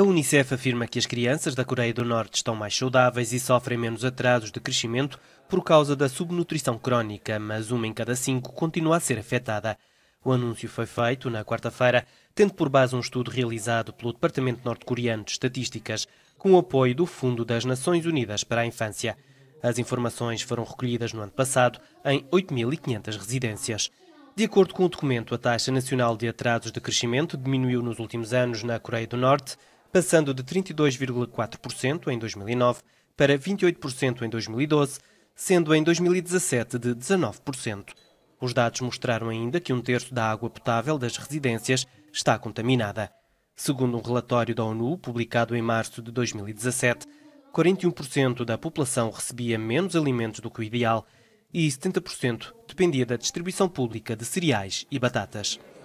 A Unicef afirma que as crianças da Coreia do Norte estão mais saudáveis e sofrem menos atrasos de crescimento por causa da subnutrição crónica, mas uma em cada cinco continua a ser afetada. O anúncio foi feito na quarta-feira, tendo por base um estudo realizado pelo Departamento Norte-Coreano de Estatísticas, com o apoio do Fundo das Nações Unidas para a Infância. As informações foram recolhidas no ano passado em 8.500 residências. De acordo com o documento, a taxa nacional de atrasos de crescimento diminuiu nos últimos anos na Coreia do Norte, passando de 32,4% em 2009 para 28% em 2012, sendo em 2017 de 19%. Os dados mostraram ainda que um terço da água potável das residências está contaminada. Segundo um relatório da ONU, publicado em março de 2017, 41% da população recebia menos alimentos do que o ideal e 70% dependia da distribuição pública de cereais e batatas.